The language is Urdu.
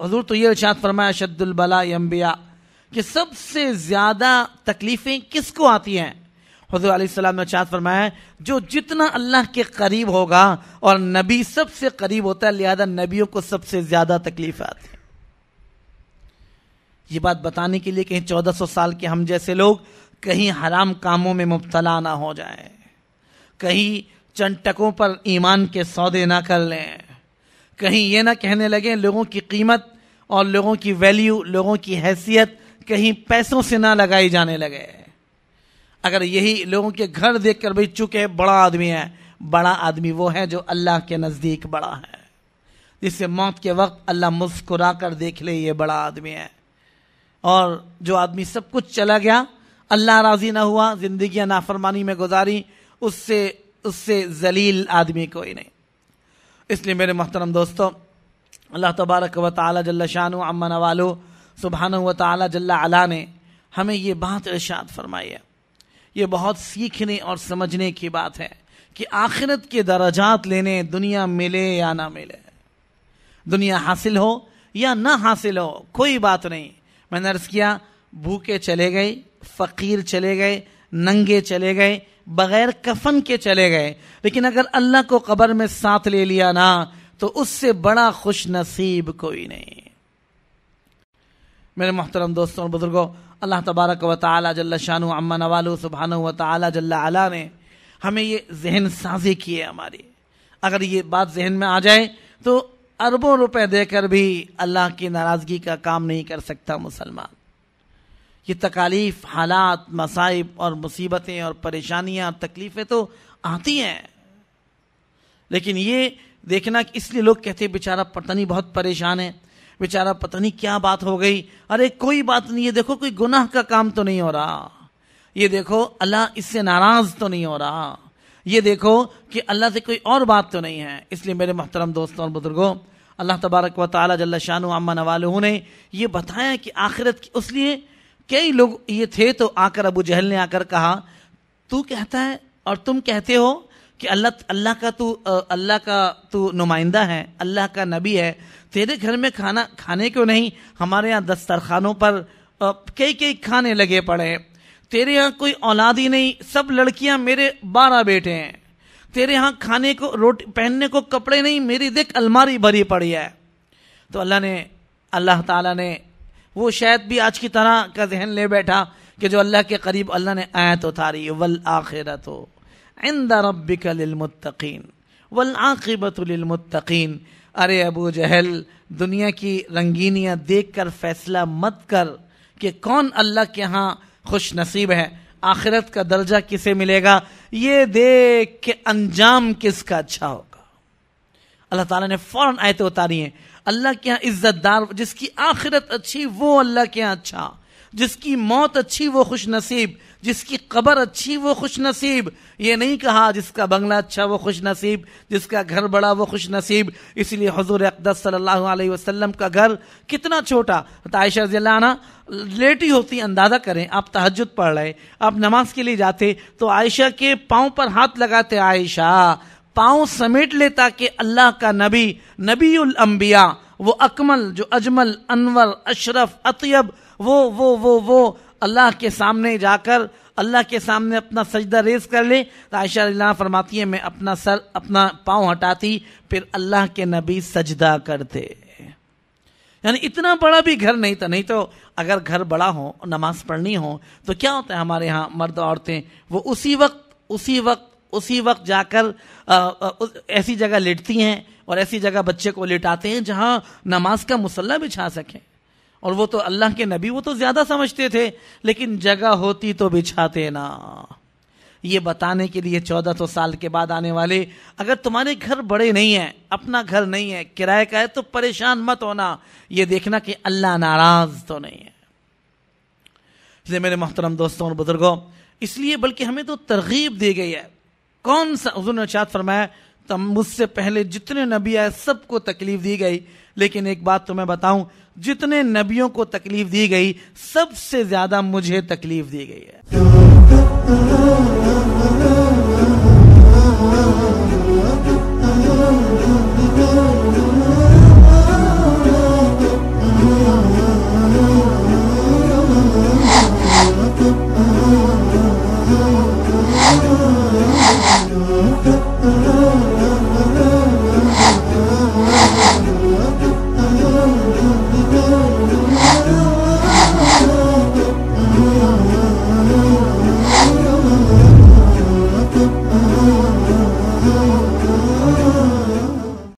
حضور تو یہ ارشاد فرمایا شد البلا انبیاء کہ سب سے زیادہ تکلیفیں کس کو آتی ہیں حضور علیہ السلام نے ارشاد فرمایا جو جتنا اللہ کے قریب ہوگا اور نبی سب سے قریب ہوتا ہے لہذا نبیوں کو سب سے زیادہ تکلیف آتی یہ بات بتانے کے لیے کہیں چودہ سو سال کے ہم جیسے لوگ کہیں حرام کاموں میں مبتلا نہ ہو جائیں کہیں چنٹکوں پر ایمان کے سودے نہ کر لیں کہیں یہ نہ کہنے لگے لوگوں کی قیمت اور لوگوں کی ویلیو لوگوں کی حیثیت کہیں پیسوں سے نہ لگائی جانے لگے اگر یہی لوگوں کے گھر دیکھ کر بھی چکے بڑا آدمی ہے بڑا آدمی وہ ہے جو اللہ کے نزدیک بڑا ہے جس سے موت کے وقت اللہ مسکرا کر دیکھ لے یہ بڑا آدمی ہے اور جو آدمی سب کچھ چلا گیا اللہ راضی نہ ہوا زندگیاں نافرمانی میں گزاری اس سے اس سے ذلیل آدمی کوئی نہیں اس لیے میرے محترم دوستوں اللہ تبارک و تعالی جل شان و امن والو سبحان و تعالی جل علا نے ہمیں یہ بات ارشاد فرمائی ہے یہ بہت سیکھنے اور سمجھنے کی بات ہے کہ آخرت کے درجات لینے دنیا ملے یا نہ ملے دنیا حاصل ہو یا نہ حاصل ہو کوئی بات نہیں میں نے عرض کیا بھوکے چلے گئے فقیر چلے گئے ننگے چلے گئے بغیر کفن کے چلے گئے لیکن اگر اللہ کو قبر میں ساتھ لے لیا نہ تو اس سے بڑا خوش نصیب کوئی نہیں میرے محترم دوستوں اور بزرگوں اللہ تبارک و و و تعالی تعالی جل جل شان امن والو علا نے ہمیں یہ یہ ذہن ذہن سازی ہماری اگر بات میں آ جائے تو اربوں روپے دے کر بھی اللہ کی ناراضگی کا کام نہیں کر سکتا مسلمان یہ تکالیف حالات مصائب اور مصیبتیں اور پریشانیاں تکلیفیں تو آتی ہیں لیکن یہ دیکھنا کہ اس لیے لوگ کہتے بےچارا نہیں بہت پریشان ہے پتہ نہیں کیا بات ہو گئی ارے کوئی بات نہیں یہ دیکھو کوئی گناہ کا کام تو نہیں ہو رہا یہ دیکھو اللہ اس سے ناراض تو نہیں ہو رہا یہ دیکھو کہ اللہ سے کوئی اور بات تو نہیں ہے اس لیے میرے محترم دوستوں اور بزرگوں اللہ تبارک و تعالیٰ شان و امن والوں نے یہ بتایا کہ آخرت کی اس لیے کئی لوگ یہ تھے تو آ کر ابو جہل نے آ کر کہا تو کہتا ہے اور تم کہتے ہو کہ اللہ اللہ کا تو اللہ کا تو نمائندہ ہے اللہ کا نبی ہے تیرے گھر میں کھانا کھانے کیوں نہیں ہمارے یہاں دسترخوانوں پر کئی کئی کھانے لگے پڑے ہیں تیرے یہاں کوئی اولاد ہی نہیں سب لڑکیاں میرے بارہ بیٹے ہیں تیرے یہاں کھانے کو روٹی پہننے کو کپڑے نہیں میری دیکھ الماری بھری پڑی ہے تو اللہ نے اللہ تعالیٰ نے وہ شاید بھی آج کی طرح کا ذہن لے بیٹھا کہ جو اللہ کے قریب اللہ نے آیت اتاری ول آخرت ہو عند ربک للمتقین والعاقبت للمتقین ارے ابو جہل دنیا کی رنگینیاں دیکھ کر فیصلہ مت کر کہ کون اللہ کے ہاں خوش نصیب ہے آخرت کا درجہ کسے ملے گا یہ دیکھ کہ انجام کس کا اچھا ہوگا اللہ تعالیٰ نے فوراً آیتیں اتاری ہیں اللہ کے ہاں عزت دار جس کی آخرت اچھی وہ اللہ کے ہاں اچھا جس کی موت اچھی وہ خوش نصیب جس کی قبر اچھی وہ خوش نصیب یہ نہیں کہا جس کا بنگلہ اچھا وہ خوش نصیب جس کا گھر بڑا وہ خوش نصیب اس لیے حضور اقدس صلی اللہ علیہ وسلم کا گھر کتنا چھوٹا عائشہ رضی اللہ عنہ لیٹی ہوتی اندازہ کریں آپ تحجد پڑھ رہے آپ نماز کے لیے جاتے تو عائشہ کے پاؤں پر ہاتھ لگاتے عائشہ پاؤں سمیٹ لیتا کہ اللہ کا نبی نبی الانبیاء وہ اکمل جو اجمل انور اشرف اطیب وہ وہ وہ وہ اللہ کے سامنے جا کر اللہ کے سامنے اپنا سجدہ ریز کر لے تو عائشہ اللہ فرماتی ہے میں اپنا سر اپنا پاؤں ہٹاتی پھر اللہ کے نبی سجدہ کرتے یعنی اتنا بڑا بھی گھر نہیں تھا نہیں تو اگر گھر بڑا ہو نماز پڑھنی ہو تو کیا ہوتا ہے ہمارے ہاں مرد عورتیں وہ اسی وقت اسی وقت اسی وقت جا کر ایسی جگہ لٹتی ہیں اور ایسی جگہ بچے کو لٹاتے ہیں جہاں نماز کا مسلح بچھا سکیں اور وہ تو اللہ کے نبی وہ تو زیادہ سمجھتے تھے لیکن جگہ ہوتی تو بچھاتے نا یہ بتانے کے لیے چودہ سو سال کے بعد آنے والے اگر تمہارے گھر بڑے نہیں ہیں اپنا گھر نہیں ہے کرایہ کا ہے تو پریشان مت ہونا یہ دیکھنا کہ اللہ ناراض تو نہیں ہے میرے محترم دوستوں اور بزرگوں اس لیے بلکہ ہمیں تو ترغیب دی گئی ہے کون سا حضور نے ارشاد فرمایا تو مجھ سے پہلے جتنے نبی آئے سب کو تکلیف دی گئی لیکن ایک بات تو میں بتاؤں جتنے نبیوں کو تکلیف دی گئی سب سے زیادہ مجھے تکلیف دی گئی ہے